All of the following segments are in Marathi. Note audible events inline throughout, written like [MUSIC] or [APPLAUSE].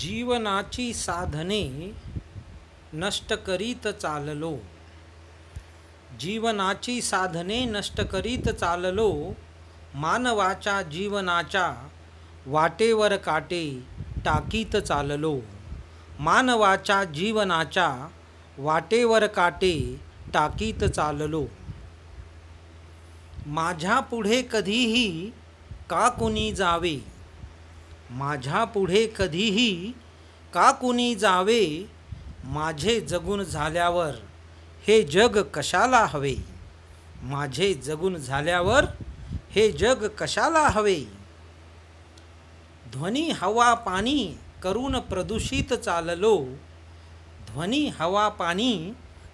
जीवनाची साधने नष्ट करीत चाललो जीवनाची साधने नष्ट करीत चाललो मानवाच्या जीवनाच्या वाटेवर काटे टाकीत चाललो मानवाच्या जीवनाच्या वाटेवर काटे टाकीत चाललो माझ्यापुढे कधीही का कुणी जावे माझ्या पुढे कधीही का कुणी जावे माझे जगून झाल्यावर हे जग कशाला हवे माझे जगून झाल्यावर हे जग कशाला हवे ध्वनी हवा पाणी करून प्रदूषित चाललो ध्वनी हवा पाणी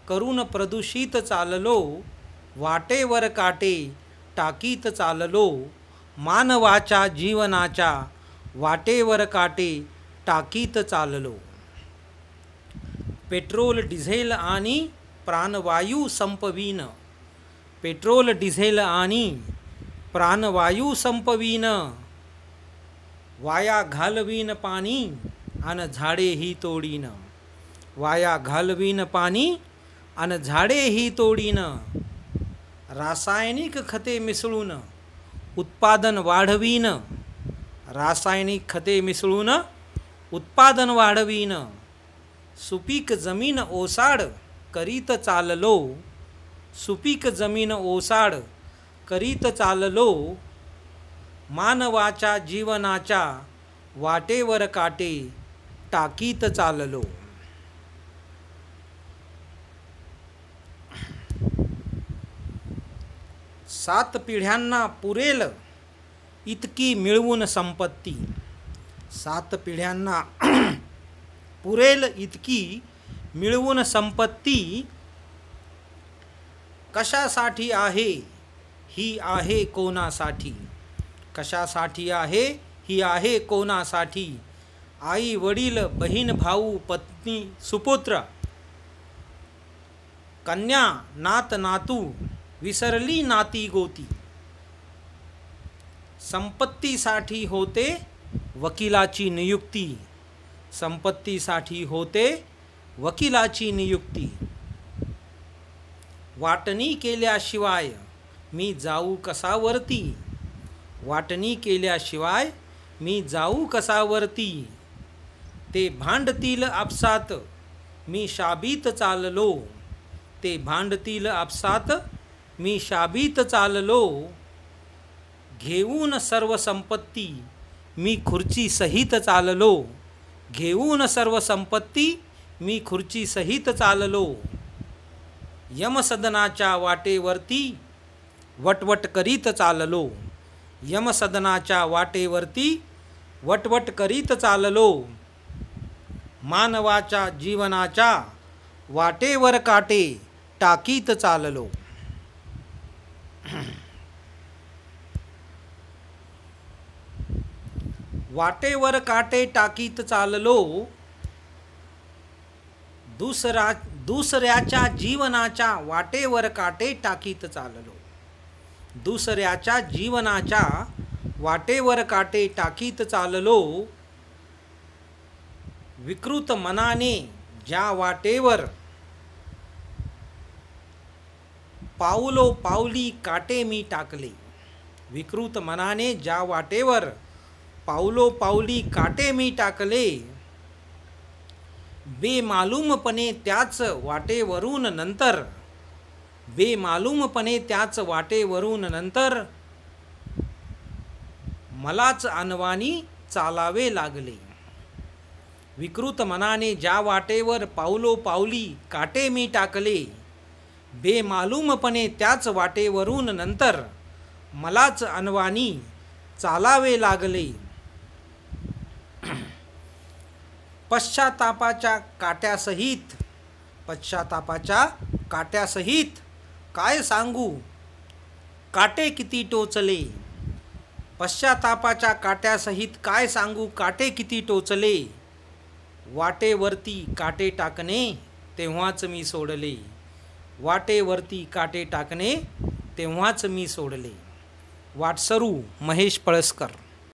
करून प्रदूषित चाललो वाटेवर काटे टाकीत चाललो मानवाच्या जीवनाच्या वाटेवर काटे टाकीत चाललो पेट्रोल डिझेल आणि प्राणवायू संपवीन पेट्रोल डिझेल आणि प्राणवायू संपवीन वाया घालवीन पाणी आणि झाडेही तोडीन वाया घालवीन पाणी आणि झाडेही तोडीन रासायनिक खते मिसळून उत्पादन वाढवीन रासायनिक खते मिसळून उत्पादन वाढवीन सुपीक जमीन ओसाड करीत चाललो सुपीक जमीन ओसाड करीत चाललो मानवाच्या जीवनाच्या वाटेवर काटे टाकीत चाललो सात पिढ्यांना पुरेल इतकी मिळवून संपत्ती सात पिढ्यांना [CLEARS THROAT] पुरेल इतकी मिळवून संपत्ती कशासाठी आहे ही आहे कोणासाठी कशासाठी आहे ही आहे कोणासाठी आई वडील बहीण भाऊ पत्नी सुपुत्र कन्या नात नातू विसरली नाती गोती संपत्तीसाठी होते वकिलाची नियुक्ती संपत्तीसाठी होते वकिलाची नियुक्ती वाटणी केल्याशिवाय मी जाऊ कसावरती वाटणी केल्याशिवाय मी जाऊ कसावरती ते भांडतील आपसात मी शाबीत चाललो ते भांडतील आपसात मी शाबीत चाललो घेऊन सर्व संपत्ती मी खुर्ची सहित चाललो घेऊन सर्व संपत्ती मी खुर्ची सहित चाललो यमसदनाच्या वाटेवरती वटवट करीत चाललो यमसदनाच्या वाटेवरती वटवट करीत चाललो मानवाच्या जीवनाच्या वाटेवर काटे टाकीत चाललो वाटेवर काटे टाकीत चाललो दुसरा दुसऱ्याच्या जीवनाच्या वाटेवर काटे टाकीत चाललो दुसऱ्याच्या जीवनाच्या वाटेवर काटे टाकीत चाललो विकृत मनाने ज्या वाटेवर पाऊलो पावली काटे मी टाकले विकृत मनाने ज्या वाटेवर पावलो पावली काटे मी टाकले बेमालूमपणे त्याच वाटेवरून नंतर बेमालूमपणे त्याच वाटेवरून नंतर मलाच अनवानी चालावे लागले विकृत मनाने ज्या वाटेवर पावलो पावली काटे मी टाकले बेमालूमपणे त्याच वाटेवरून नंतर मलाच अनवानी चालावे लागले पश्चातापाच्या काट्यासहित पश्चातापाच्या काट्यासहित काय सांगू काटे किती टोचले पश्चातापाच्या काट्यासहित काय सांगू काटे किती टोचले वाटेवरती काटे टाकणे तेव्हाच मी सोडले वाटेवरती काटे टाकणे तेव्हाच मी सोडले वाटसरू महेश पळसकर